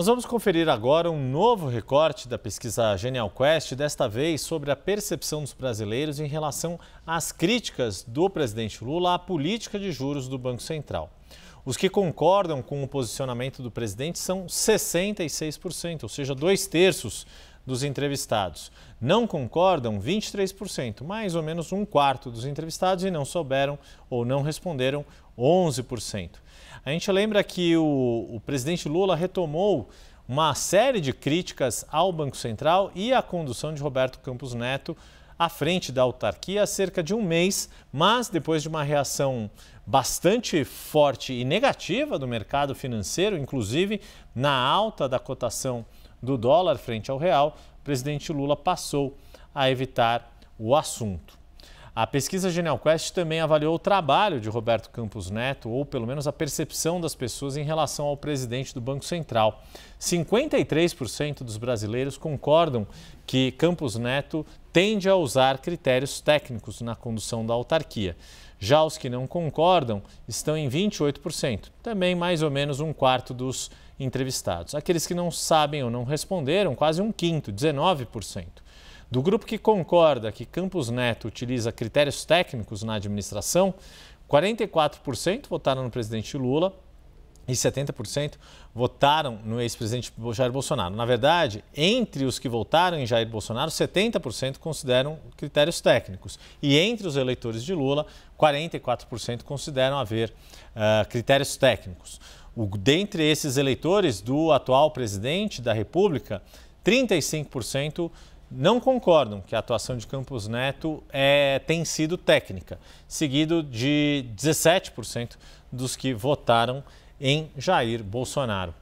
Nós vamos conferir agora um novo recorte da pesquisa Genial Quest, desta vez sobre a percepção dos brasileiros em relação às críticas do presidente Lula à política de juros do Banco Central. Os que concordam com o posicionamento do presidente são 66%, ou seja, dois terços dos entrevistados. Não concordam 23%, mais ou menos um quarto dos entrevistados, e não souberam ou não responderam 11%. A gente lembra que o, o presidente Lula retomou uma série de críticas ao Banco Central e à condução de Roberto Campos Neto à frente da autarquia há cerca de um mês, mas depois de uma reação bastante forte e negativa do mercado financeiro, inclusive na alta da cotação do dólar frente ao real, o presidente Lula passou a evitar o assunto. A pesquisa GenialQuest também avaliou o trabalho de Roberto Campos Neto, ou pelo menos a percepção das pessoas em relação ao presidente do Banco Central. 53% dos brasileiros concordam que Campos Neto tende a usar critérios técnicos na condução da autarquia. Já os que não concordam estão em 28%, também mais ou menos um quarto dos entrevistados. Aqueles que não sabem ou não responderam, quase um quinto, 19%. Do grupo que concorda que Campos Neto utiliza critérios técnicos na administração, 44% votaram no presidente Lula e 70% votaram no ex-presidente Jair Bolsonaro. Na verdade, entre os que votaram em Jair Bolsonaro, 70% consideram critérios técnicos. E entre os eleitores de Lula, 44% consideram haver uh, critérios técnicos. O, dentre esses eleitores do atual presidente da República, 35% não concordam que a atuação de Campos Neto é, tem sido técnica, seguido de 17% dos que votaram em Jair Bolsonaro.